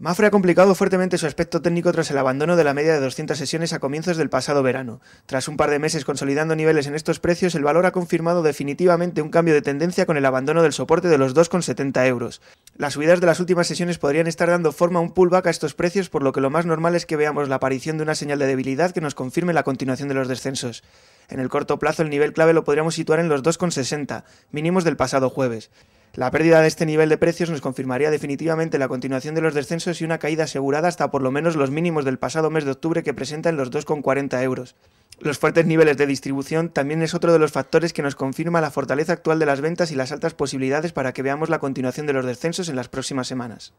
Mafre ha complicado fuertemente su aspecto técnico tras el abandono de la media de 200 sesiones a comienzos del pasado verano. Tras un par de meses consolidando niveles en estos precios, el valor ha confirmado definitivamente un cambio de tendencia con el abandono del soporte de los 2,70 euros. Las subidas de las últimas sesiones podrían estar dando forma a un pullback a estos precios, por lo que lo más normal es que veamos la aparición de una señal de debilidad que nos confirme la continuación de los descensos. En el corto plazo, el nivel clave lo podríamos situar en los 2,60, mínimos del pasado jueves. La pérdida de este nivel de precios nos confirmaría definitivamente la continuación de los descensos y una caída asegurada hasta por lo menos los mínimos del pasado mes de octubre que presentan los 2,40 euros. Los fuertes niveles de distribución también es otro de los factores que nos confirma la fortaleza actual de las ventas y las altas posibilidades para que veamos la continuación de los descensos en las próximas semanas.